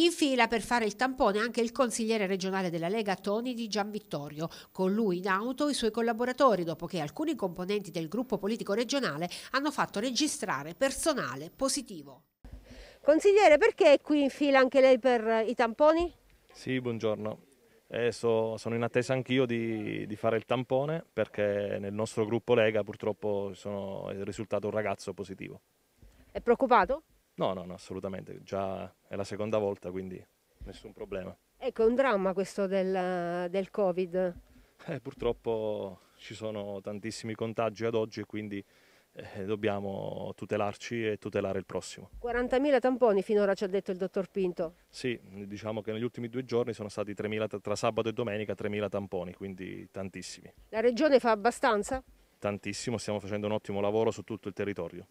In fila per fare il tampone anche il consigliere regionale della Lega Toni Di Gianvittorio, con lui in auto i suoi collaboratori dopo che alcuni componenti del gruppo politico regionale hanno fatto registrare personale positivo. Consigliere, perché è qui in fila anche lei per i tamponi? Sì, buongiorno. Eh, so, sono in attesa anch'io di, di, fare il tampone perché nel nostro gruppo Lega purtroppo sono, è risultato un ragazzo positivo. È preoccupato? No, no, no, assolutamente. Già è la seconda volta, quindi nessun problema. Ecco, è un dramma questo del, del Covid. Eh, purtroppo ci sono tantissimi contagi ad oggi e quindi eh, dobbiamo tutelarci e tutelare il prossimo. 40.000 tamponi finora ci ha detto il dottor Pinto. Sì, diciamo che negli ultimi due giorni sono stati 3.000, tra sabato e domenica 3.000 tamponi, quindi tantissimi. La regione fa abbastanza? Tantissimo, stiamo facendo un ottimo lavoro su tutto il territorio.